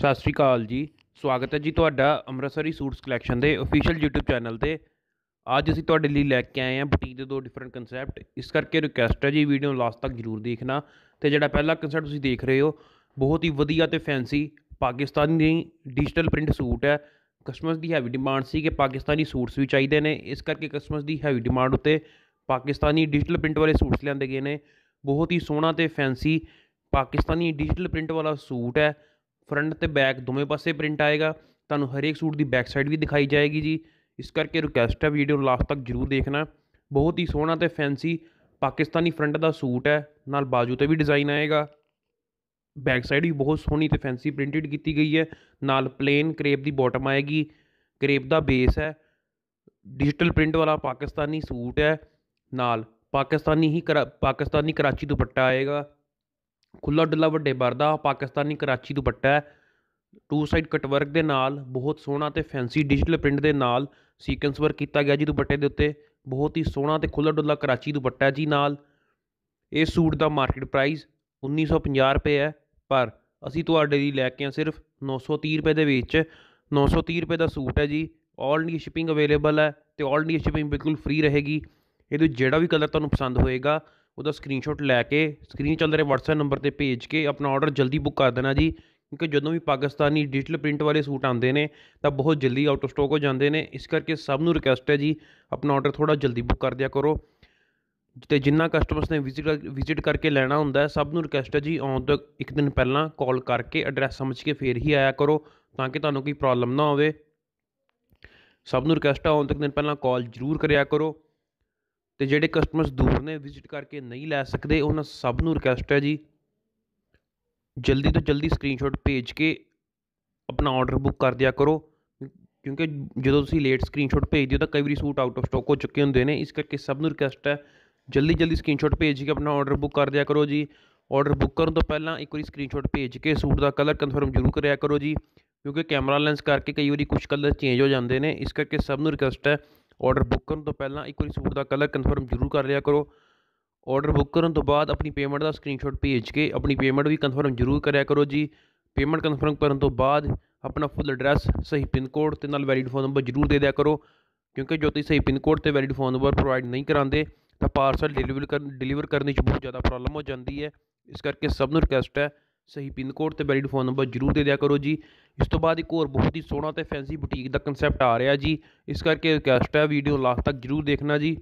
ਸਤਿ ਸ਼੍ਰੀ ਅਕਾਲ ਜੀ ਸਵਾਗਤ ਹੈ ਜੀ ਤੁਹਾਡਾ ਅੰਮ੍ਰਿਤਸਰੀ ਸੂਟਸ ਕਲੈਕਸ਼ਨ ਦੇ ਅਫੀਸ਼ੀਅਲ YouTube ਚੈਨਲ ਤੇ ਅੱਜ ਅਸੀਂ ਤੁਹਾਡੇ ਲਈ ਲੈ ਕੇ ਆਏ ਹਾਂ ਬੁਟੀਕ ਦੇ ਦੋ ਡਿਫਰੈਂਟ ਕਨਸੈਪਟ ਇਸ ਕਰਕੇ ਰਿਕੁਐਸਟ ਹੈ ਜੀ ਵੀਡੀਓ ਲਾਸਟ ਤੱਕ ਜ਼ਰੂਰ ਦੇਖਣਾ ਤੇ ਜਿਹੜਾ ਪਹਿਲਾ ਕਨਸੈਪਟ ਤੁਸੀਂ ਦੇਖ ਰਹੇ ਹੋ ਬਹੁਤ ਹੀ ਵਧੀਆ ਤੇ fancy Pakistani digital print suit ਹੈ ਕਸਟਮਰਸ ਦੀ ਹੈਵੀ ਡਿਮਾਂਡ ਸੀ ਕਿ ਪਾਕਿਸਤਾਨੀ ਸੂਟਸ ਵੀ ਚਾਹੀਦੇ ਨੇ ਇਸ ਕਰਕੇ ਕਸਟਮਰਸ ਦੀ ਹੈਵੀ ਡਿਮਾਂਡ ਉੱਤੇ ਪਾਕਿਸਤਾਨੀ ਡਿਜੀਟਲ ਪ੍ਰਿੰਟ ਵਾਲੇ ਸੂਟਸ ਲਿਆਂਦੇ ਗਏ ਨੇ ਬਹੁਤ ਹੀ ਸੋਹਣਾ ਤੇ ਫੈਂਸੀ ਪਾਕਿਸਤਾਨੀ ਡਿਜੀਟਲ ਪ੍ਰਿੰਟ ਵਾਲਾ ਸੂਟ ਹੈ ਫਰੰਟ ਤੇ ਬੈਕ ਦੋਵੇਂ ਪਾਸੇ ਪ੍ਰਿੰਟ ਆਏਗਾ ਤੁਹਾਨੂੰ ਹਰੇਕ ਸੂਟ ਦੀ ਬੈਕ ਸਾਈਡ ਵੀ ਦਿਖਾਈ ਜਾਏਗੀ ਜੀ ਇਸ ਕਰਕੇ ਰਿਕੁਐਸਟ ਹੈ ਵੀਡੀਓ ਲਾਸਟ ਤੱਕ ਜਰੂਰ ਦੇਖਣਾ ਬਹੁਤ ਹੀ ਸੋਹਣਾ ਤੇ ਫੈਂਸੀ ਪਾਕਿਸਤਾਨੀ ਫਰੰਟ ਦਾ ਸੂਟ ਹੈ ਨਾਲ ਬਾਜੂ ਤੇ ਵੀ ਡਿਜ਼ਾਈਨ ਆਏਗਾ ਬੈਕ ਸਾਈਡ ਵੀ ਬਹੁਤ ਸੋਹਣੀ ਤੇ ਫੈਂਸੀ ਪ੍ਰਿੰਟਡ ਕੀਤੀ ਗਈ ਹੈ ਨਾਲ ਪਲੇਨ ਕ੍ਰੇਪ ਦੀ ਬਾਟਮ ਆਏਗੀ ਕ੍ਰੇਪ ਦਾ ਬੇਸ ਹੈ ਡਿਜੀਟਲ ਪ੍ਰਿੰਟ ਵਾਲਾ ਪਾਕਿਸਤਾਨੀ ਸੂਟ ਹੈ ਨਾਲ ਪਾਕਿਸਤਾਨੀ ਹੀ ਪਾਕਿਸਤਾਨੀ ਕਰਾਚੀ ਦੁਪੱਟਾ ਆਏਗਾ ਖੁੱਲਾ ਡੱਲਾ ਵੱਡੇ ਵਰਦਾ Pakistani Karachi dupatta two side cut work ਦੇ ਨਾਲ ਬਹੁਤ ਸੋਹਣਾ ਤੇ ਫੈਂਸੀ ਡਿਜੀਟਲ ਪ੍ਰਿੰਟ ਦੇ ਨਾਲ ਸੀਕੁਐਂਸ ਵਰਕ ਕੀਤਾ ਗਿਆ ਜੀ ਦੁਪੱਟੇ ਦੇ ਉੱਤੇ ਬਹੁਤ ਹੀ ਸੋਹਣਾ ਤੇ ਖੁੱਲਾ ਡੱਲਾ ਕਰਾਚੀ ਦੁਪੱਟਾ ਜੀ ਨਾਲ ਇਹ ਸੂਟ ਦਾ ਮਾਰਕੀਟ ਪ੍ਰਾਈਸ 1950 ਰੁਪਏ ਹੈ ਪਰ ਅਸੀਂ ਤੁਹਾਡੇ ਲਈ ਲੈ ਕੇ ਆ ਸਿਰਫ 930 ਰੁਪਏ ਦੇ ਵਿੱਚ 930 ਰੁਪਏ ਦਾ ਸੂਟ ਹੈ ਜੀ ਆਲ ਇੰਡੀਆ ਸ਼ਿਪਿੰਗ ਅਵੇਲੇਬਲ ਹੈ ਤੇ ਆਲ ਇੰਡੀਆ ਸ਼ਿਪਿੰਗ ਬਿਲਕੁਲ ਫ੍ਰੀ ਰਹੇਗੀ ਇਹਦੇ ਜਿਹੜਾ ਵੀ ਕਲਰ ਤੁਹਾਨੂੰ ਪਸੰਦ ਹੋਏਗਾ ਉਹਦਾ ਸਕਰੀਨਸ਼ਾਟ ਲੈ ਕੇ ਸਕਰੀਨ 'ਚ ਅੰਦਰ WhatsApp ਨੰਬਰ ਤੇ ਭੇਜ ਕੇ ਆਪਣਾ ਆਰਡਰ ਜਲਦੀ ਬੁੱਕ ਕਰ ਦੇਣਾ ਜੀ ਕਿਉਂਕਿ ਜਦੋਂ ਵੀ ਪਾਕਿਸਤਾਨੀ ਡਿਜੀਟਲ ਪ੍ਰਿੰਟ ਵਾਲੇ ਸੂਟ ਆਉਂਦੇ ਨੇ ਤਾਂ ਬਹੁਤ ਜਲਦੀ ਆਊਟ ਆਫ ਸਟਾਕ ਹੋ ਜਾਂਦੇ ਨੇ ਇਸ ਕਰਕੇ ਸਭ ਨੂੰ ਰਿਕਵੈਸਟ ਹੈ ਜੀ ਆਪਣਾ ਆਰਡਰ ਥੋੜਾ ਜਲਦੀ ਬੁੱਕ ਕਰ ਦਿਆ ਕਰੋ ਤੇ ਜਿੰਨਾ ਕਸਟਮਰਸ ਨੇ ਵਿਜ਼ਿਟ ਵਿਜ਼ਿਟ ਕਰਕੇ ਲੈਣਾ ਹੁੰਦਾ ਹੈ ਸਭ ਨੂੰ ਰਿਕਵੈਸਟ ਹੈ ਜੀ ਆਉਣ ਤੋਂ ਇੱਕ ਦਿਨ ਪਹਿਲਾਂ ਕਾਲ ਕਰਕੇ ਐਡਰੈਸ ਸਮਝ ਕੇ ਫੇਰ ਹੀ ਆਇਆ ਕਰੋ ਤਾਂ ਕਿ ਤੁਹਾਨੂੰ ਕੋਈ ਪ੍ਰੋਬਲਮ ਨਾ ਹੋਵੇ ਸਭ ਨੂੰ ਰਿਕਵੈਸਟ ਹੈ ਆਉਣ ਤੋਂ ਇੱਕ ਦਿਨ ਪਹਿਲਾਂ ਕਾਲ ਜ਼ਰੂਰ ਕਰਿਆ ਕਰੋ ਅਤੇ ਜਿਹੜੇ ਕਸਟਮਰਸ ਦੂਰ ਨੇ ਵਿਜ਼ਿਟ ਕਰਕੇ ਨਹੀਂ ਲੈ ਸਕਦੇ ਉਹਨਾਂ ਸਭ ਨੂੰ ਰਿਕੁਐਸਟ ਹੈ ਜੀ ਜਲਦੀ ਤੋਂ ਜਲਦੀ ਸਕਰੀਨਸ਼ਾਟ ਭੇਜ ਕੇ ਆਪਣਾ ਆਰਡਰ ਬੁੱਕ ਕਰ ਦਿਆ ਕਰੋ ਕਿਉਂਕਿ ਜਦੋਂ ਤੁਸੀਂ ਲੇਟ ਸਕਰੀਨਸ਼ਾਟ ਭੇਜਦੇ ਹੋ ਤਾਂ ਕਈ ਵਾਰੀ ਸੂਟ ਆਊਟ ਆਫ ਸਟਾਕ ਹੋ ਚੁੱਕੇ ਹੁੰਦੇ ਨੇ ਇਸ ਕਰਕੇ ਸਭ ਨੂੰ ਰਿਕੁਐਸਟ ਹੈ ਜਲਦੀ ਜਲਦੀ ਸਕਰੀਨਸ਼ਾਟ ਭੇਜ ਕੇ ਆਪਣਾ ਆਰਡਰ ਬੁੱਕ ਕਰ ਦਿਆ ਕਰੋ ਜੀ ਆਰਡਰ ਬੁੱਕ ਕਰਨ ਤੋਂ ਪਹਿਲਾਂ ਇੱਕ ਵਾਰੀ ਸਕਰੀਨਸ਼ਾਟ ਭੇਜ ਕੇ ਸੂਟ ਦਾ ਕਲਰ ਕਨਫਰਮ ਜ਼ਰੂਰ ਕਰਿਆ ਕਰੋ ਜੀ ਕਿਉਂਕਿ ਕੈਮਰਾ ਲੈਂਸ ਕਰਕੇ ਕਈ ਵਾਰੀ ਕੁਝ ਕਲਰ ਚੇਂਜ ਹੋ ਜਾਂਦੇ ਨੇ ਇਸ ਕਰਕੇ ਸਭ ਨੂੰ ਰਿਕੁਐਸਟ ਹੈ ਆਰਡਰ ਬੁੱਕ ਕਰਨ ਤੋਂ ਪਹਿਲਾਂ ਇੱਕ ਵਾਰੀ ਸੂਟ ਦਾ ਕਲਰ ਕਨਫਰਮ ਜ਼ਰੂਰ ਕਰ ਲਿਆ ਕਰੋ ਆਰਡਰ ਬੁੱਕ ਕਰਨ ਤੋਂ ਬਾਅਦ ਆਪਣੀ ਪੇਮੈਂਟ ਦਾ ਸਕਰੀਨਸ਼ਾਟ ਭੇਜ ਕੇ ਆਪਣੀ ਪੇਮੈਂਟ ਵੀ ਕਨਫਰਮ ਜ਼ਰੂਰ ਕਰਿਆ ਕਰੋ ਜੀ ਪੇਮੈਂਟ ਕਨਫਰਮ ਕਰਨ ਤੋਂ ਬਾਅਦ ਆਪਣਾ ਫੁੱਲ ਐਡਰੈਸ ਸਹੀ ਪਿਨ ਕੋਡ ਤੇ ਨਾਲ ਵੈਲਿਡ ਫੋਨ ਨੰਬਰ ਜ਼ਰੂਰ ਦੇ ਦਿਆ ਕਰੋ ਕਿਉਂਕਿ ਜੋ ਤੁਸੀਂ ਸਹੀ ਪਿਨ ਕੋਡ ਤੇ ਵੈਲਿਡ ਫੋਨ ਨੰਬਰ ਪ੍ਰੋਵਾਈਡ ਨਹੀਂ ਕਰਾਂਦੇ ਤਾਂ ਪਾਰਸਲ ਡਿਲੀਵਰ ਕਰਨ ਡਿਲੀਵਰ ਕਰਨ ਵਿੱਚ ਬਹੁਤ ਜ਼ਿਆਦਾ ਪ੍ਰੋਬਲਮ ਹੋ ਜਾਂਦੀ ਹੈ ਇਸ ਕਰਕੇ ਸਭ ਨੂੰ ਰਿਕਵੈਸਟ ਹੈ ਸਹੀ ਪਿੰਨ ਕੋਡ ਅਤੇ ਵੈਲਿਡ ਫੋਨ ਨੰਬਰ ਜ਼ਰੂਰ ਦੇ ਦਿਆ ਕਰੋ ਜੀ ਇਸ ਤੋਂ ਬਾਅਦ ਇੱਕ ਹੋਰ ਬਹੁਤ ਹੀ ਸੋਹਣਾ ਅਤੇ ਫੈਂਸੀ ਬੁਟੀਕ ਦਾ ਕਨਸੈਪਟ ਆ ਰਿਹਾ ਜੀ ਇਸ ਕਰਕੇ ਰਿਕੁਐਸਟ ਹੈ ਵੀਡੀਓ ਲਾਸਟ ਤੱਕ ਜ਼ਰੂਰ ਦੇਖਣਾ ਜੀ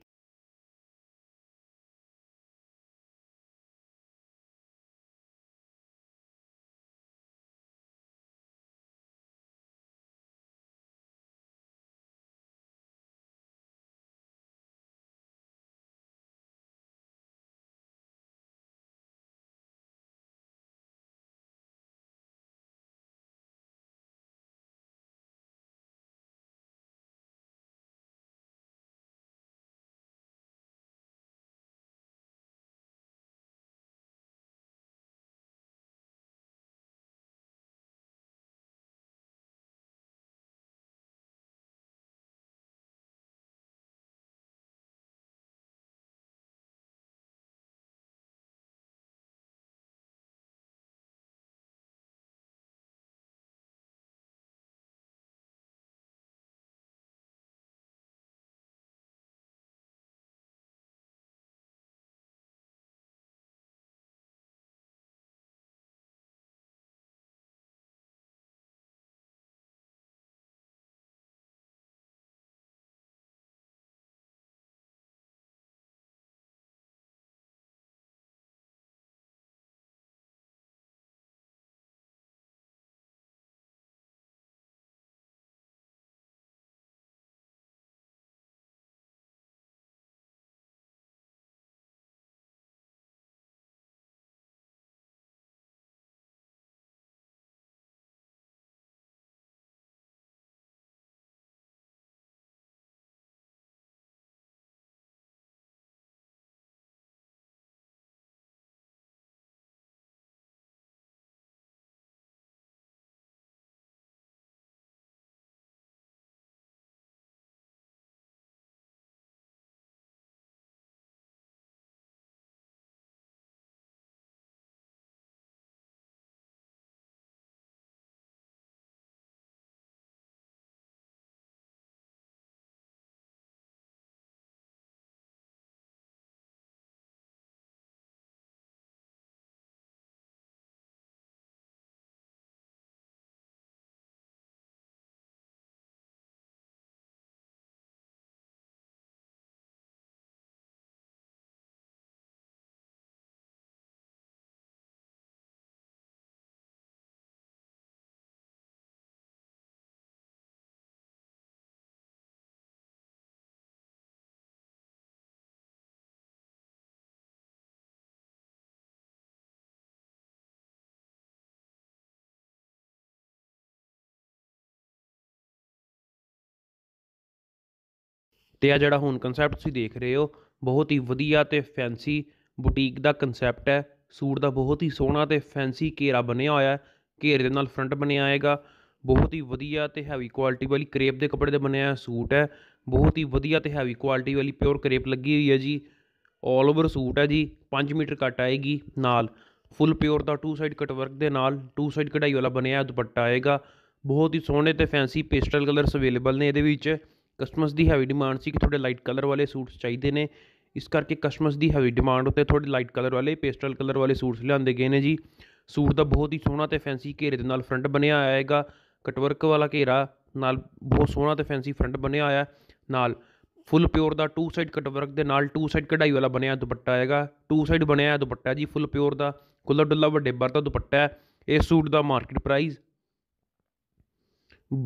ਤੇ ਆ ਜਿਹੜਾ ਹੁਣ ਕਨਸੈਪਟ ਤੁਸੀਂ ਦੇਖ ਰਹੇ ਹੋ ਬਹੁਤ ਹੀ ਵਧੀਆ ਤੇ ਫੈਂਸੀ ਬੁਟੀਕ ਦਾ ਕਨਸੈਪਟ ਹੈ ਸੂਟ ਦਾ ਬਹੁਤ ਹੀ ਸੋਹਣਾ ਤੇ ਫੈਂਸੀ ਘੇਰਾ ਬਣਿਆ ਹੋਇਆ ਹੈ ਘੇਰੇ ਦੇ ਨਾਲ ਫਰੰਟ ਬਣਿਆ ਆਏਗਾ ਬਹੁਤ ਹੀ ਵਧੀਆ ਤੇ ਹੈਵੀ ਕੁਆਲਿਟੀ ਵਾਲੀ ਕਰੇਪ ਦੇ ਕੱਪੜੇ ਦੇ ਬਣਿਆ ਹੋਇਆ ਸੂਟ ਹੈ ਬਹੁਤ ਹੀ ਵਧੀਆ ਤੇ ਹੈਵੀ ਕੁਆਲਿਟੀ ਵਾਲੀ ਪਿਓਰ ਕਰੇਪ ਲੱਗੀ ਹੋਈ ਹੈ ਜੀ ਆਲ ਓਵਰ ਸੂਟ ਹੈ ਜੀ 5 ਮੀਟਰ ਕੱਟ ਆਏਗੀ ਨਾਲ ਫੁੱਲ ਪਿਓਰ ਦਾ ਟੂ ਸਾਈਡ ਕਟ ਵਰਕ ਦੇ ਨਾਲ ਟੂ ਸਾਈਡ ਕਢਾਈ ਵਾਲਾ ਬਣਿਆ ਦੁਪੱਟਾ ਆਏਗਾ ਬਹੁਤ ਹੀ ਸੋਹਣੇ ਤੇ ਫੈਂਸੀ ਪੇਸਟਲ ਕਲਰਸ ਅਵੇਲੇਬਲ ਨੇ ਇਹਦੇ ਵਿੱਚ ਕਸਟਮਰਸ ਦੀ ਹੈਵੀ ਡਿਮਾਂਡ ਸੀ ਕਿ ਤੁਹਾਡੇ ਲਾਈਟ ਕਲਰ ਵਾਲੇ ਸੂਟਸ ਚਾਹੀਦੇ ਨੇ ਇਸ ਕਰਕੇ ਕਸਟਮਰਸ ਦੀ ਹੈਵੀ ਡਿਮਾਂਡ ਉੱਤੇ ਤੁਹਾਡੇ ਲਾਈਟ ਕਲਰ ਵਾਲੇ ਪੇਸਟਲ ਕਲਰ ਵਾਲੇ ਸੂਟਸ ਲਿਆਂਦੇ ਗਏ ਨੇ ਜੀ ਸੂਟ ਦਾ ਬਹੁਤ ਹੀ ਸੋਹਣਾ ਤੇ ਫੈਂਸੀ ਘੇਰੇ ਦੇ ਨਾਲ ਫਰੰਟ ਬਣਿਆ ਆਇਆ ਹੈਗਾ ਕਟਵਰਕ ਵਾਲਾ ਘੇਰਾ ਨਾਲ ਬਹੁਤ ਸੋਹਣਾ ਤੇ ਫੈਂਸੀ ਫਰੰਟ ਬਣਿਆ ਆਇਆ ਨਾਲ ਫੁੱਲ ਪਿਓਰ ਦਾ ਟੂ ਸਾਈਡ ਕਟਵਰਕ ਦੇ ਨਾਲ ਟੂ ਸਾਈਡ ਕਢਾਈ ਵਾਲਾ ਬਣਿਆ ਦੁਪੱਟਾ ਆਏਗਾ ਟੂ ਸਾਈਡ ਬਣਿਆ ਦੁਪੱਟਾ ਜੀ ਫੁੱਲ ਪਿਓਰ ਦਾ ਕੁੱਲਾ ਡੁੱਲਾ ਵੱਡੇ ਬਰ ਦਾ ਦੁਪੱਟਾ ਹੈ ਇਸ ਸੂਟ ਦਾ ਮਾਰਕੀਟ ਪ੍ਰਾਈਸ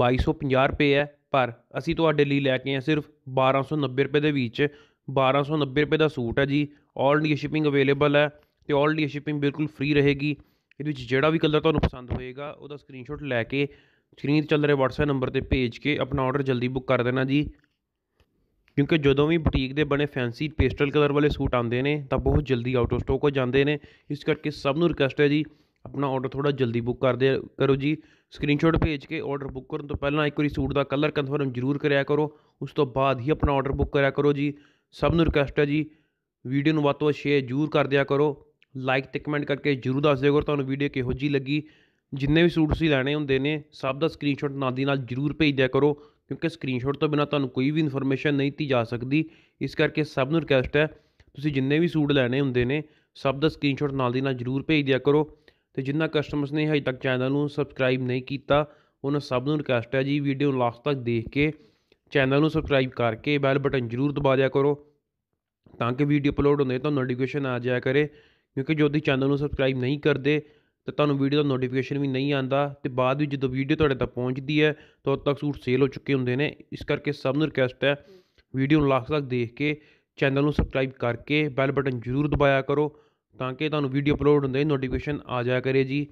2250 ਰੁਪਏ ਹੈ ਪਰ ਅਸੀਂ ਤੁਹਾਡੇ ਲਈ ਲੈ ਕੇ ਆਏ ਸਿਰਫ 1290 ਰੁਪਏ ਦੇ ਵਿੱਚ 1290 ਰੁਪਏ ਦਾ ਸੂਟ ਹੈ ਜੀ ਆਲ ਇੰਡੀਆ ਸ਼ਿਪਿੰਗ ਅਵੇਲੇਬਲ ਹੈ ਤੇ ਆਲ ਇੰਡੀਆ ਸ਼ਿਪਿੰਗ ਬਿਲਕੁਲ ਫ੍ਰੀ ਰਹੇਗੀ ਇਹਦੇ ਵਿੱਚ ਜਿਹੜਾ ਵੀ ਕਲਰ ਤੁਹਾਨੂੰ ਪਸੰਦ ਹੋਏਗਾ ਉਹਦਾ ਸਕਰੀਨਸ਼ਾਟ ਲੈ ਕੇ ਸਕਰੀਨ ਚੱਲ ਰਹੇ WhatsApp ਨੰਬਰ ਤੇ ਭੇਜ ਕੇ ਆਪਣਾ ਆਰਡਰ ਜਲਦੀ ਬੁੱਕ ਕਰ ਦੇਣਾ ਜੀ ਕਿਉਂਕਿ ਜਦੋਂ ਵੀ ਬੁਟੀਕ ਦੇ ਬਣੇ ਫੈਂਸੀ ਪੇਸਟਲ ਕਲਰ ਵਾਲੇ ਸੂਟ ਆਉਂਦੇ ਨੇ ਤਾਂ ਬਹੁਤ ਜਲਦੀ ਆਊਟ ਆਫ ਸਟਾਕ ਹੋ ਜਾਂਦੇ ਨੇ ਇਸ ਕਰਕੇ ਸਭ ਨੂੰ ਰਿਕਵੈਸਟ ਹੈ ਜੀ ਆਪਣਾ ਆਰਡਰ ਥੋੜ੍ਹਾ ਜਲਦੀ ਬੁੱਕ ਦਿਆ ਕਰੋ ਜੀ ਸਕਰੀਨਸ਼ਾਟ ਭੇਜ ਕੇ ਆਰਡਰ ਬੁੱਕ ਕਰਨ ਤੋਂ ਪਹਿਲਾਂ ਇੱਕ ਵਾਰੀ ਸੂਟ ਦਾ ਕਲਰ ਕਨਫਰਮ ਜ਼ਰੂਰ ਕਰਿਆ ਕਰੋ ਉਸ ਤੋਂ ਬਾਅਦ ਹੀ ਆਪਣਾ ਆਰਡਰ ਬੁੱਕ ਕਰਿਆ ਕਰੋ ਜੀ ਸਭ ਨੂੰ ਰਿਕਵੈਸਟ ਹੈ ਜੀ ਵੀਡੀਓ ਨੂੰ ਵੱਧ ਤੋਂ ਵੱਧ ਸ਼ੇਅਰ ਜ਼ਰੂਰ ਕਰ ਦਿਆ ਕਰੋ ਲਾਈਕ ਤੇ ਕਮੈਂਟ ਕਰਕੇ ਜ਼ਰੂਰ ਦੱਸ ਦਿਓ ਕਰੋ ਤੁਹਾਨੂੰ ਵੀਡੀਓ ਕਿਹੋ ਜੀ ਲੱਗੀ ਜਿੰਨੇ ਵੀ ਸੂਟ ਤੁਸੀਂ ਲੈਣੇ ਹੁੰਦੇ ਨੇ ਸਭ ਦਾ ਸਕਰੀਨਸ਼ਾਟ ਨਾਲ ਦੀ ਨਾਲ ਜ਼ਰੂਰ ਭੇਜ ਦਿਆ ਕਰੋ ਕਿਉਂਕਿ ਸਕਰੀਨਸ਼ਾਟ ਤੋਂ ਬਿਨਾ ਤੁਹਾਨੂੰ ਕੋਈ ਵੀ ਇਨਫੋਰਮੇਸ਼ਨ ਨਹੀਂ ਦਿੱਤੀ ਜਾ ਸਕਦੀ ਇਸ ਕਰਕੇ ਸਭ ਨੂੰ ਰਿਕਵੈਸਟ ਹੈ ਤੁਸੀਂ ਜਿੰਨੇ ਵੀ ਸੂਟ ਲੈਣੇ ਹੁੰਦੇ ਨੇ ਸਭ ਦਾ ਸਕਰੀਨਸ਼ਾਟ ਨਾਲ ਦੀ ਨਾਲ ਜ਼ਰੂਰ ਭੇਜ ਦਿਆ ਕਰੋ ਤੇ ਜਿੰਨਾ ਕਸਟਮਰਸ ਨੇ ਹਜੇ ਤੱਕ ਚੈਨਲ ਨੂੰ ਸਬਸਕ੍ਰਾਈਬ ਨਹੀਂ ਕੀਤਾ ਉਹਨਾਂ ਸਭ ਨੂੰ ਰਿਕਵੈਸਟ ਹੈ ਜੀ ਵੀਡੀਓ ਨੂੰ ਲਾਸਟ ਤੱਕ ਦੇਖ ਕੇ ਚੈਨਲ ਨੂੰ ਸਬਸਕ੍ਰਾਈਬ ਕਰਕੇ ਬੈਲ ਬਟਨ ਜ਼ਰੂਰ ਦਬਾ ਦਿਆ ਕਰੋ ਤਾਂ ਕਿ ਵੀਡੀਓ ਅਪਲੋਡ ਹੁੰਦੇ ਤਾਂ ਨੋਟੀਫਿਕੇਸ਼ਨ ਆ ਜਾਇਆ ਕਰੇ ਕਿਉਂਕਿ ਜੋ ਦੀ ਚੈਨਲ ਨੂੰ ਸਬਸਕ੍ਰਾਈਬ ਨਹੀਂ ਕਰਦੇ ਤਾਂ ਤੁਹਾਨੂੰ ਵੀਡੀਓ ਦਾ ਨੋਟੀਫਿਕੇਸ਼ਨ ਵੀ ਨਹੀਂ ਆਂਦਾ ਤੇ ਬਾਅਦ ਵਿੱਚ ਜਦੋਂ ਵੀਡੀਓ ਤੁਹਾਡੇ ਤੱਕ ਪਹੁੰਚਦੀ ਹੈ ਤਾਂ ਉਦੋਂ ਤੱਕ ਸੂਟ ਸੇਲ ਹੋ ਚੁੱਕੇ ਹੁੰਦੇ ਨੇ ਇਸ ਕਰਕੇ ਸਭ ਨੂੰ ਰਿਕਵੈਸਟ ਹੈ ਵੀਡੀਓ ਨੂੰ ਲਾਸਟ ਤੱਕ ਦੇਖ ਕੇ ਚੈਨਲ ਨੂੰ ਸਬਸਕ੍ਰਾਈਬ ਕਰਕੇ ਬੈਲ ਬਟਨ ਜ਼ਰੂਰ ਦਬਾਇਆ ਕਰੋ ਤਾਂ ਕਿ ਤੁਹਾਨੂੰ ਵੀਡੀਓ ਅਪਲੋਡ ਹੁੰਦੇ ਨੋਟੀਫਿਕੇਸ਼ਨ ਆ ਜਾਇਆ ਕਰੇ ਜੀ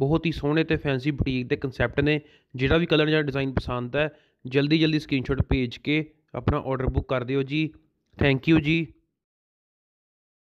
ਬਹੁਤ ਹੀ ਸੋਹਣੇ ਤੇ ਫੈਂਸੀ ਬੁਟੀਕ ਦੇ ਕਨਸੈਪਟ ਨੇ ਜਿਹੜਾ ਵੀ ਕਲਰ ਜਾਂ ਡਿਜ਼ਾਈਨ ਪਸੰਦ ਹੈ ਜਲਦੀ ਜਲਦੀ ਸਕਰੀਨਸ਼ਾਟ ਭੇਜ ਕੇ ਆਪਣਾ ਆਰਡਰ ਬੁੱਕ ਕਰ ਦਿਓ ਜੀ ਥੈਂਕ ਯੂ ਜੀ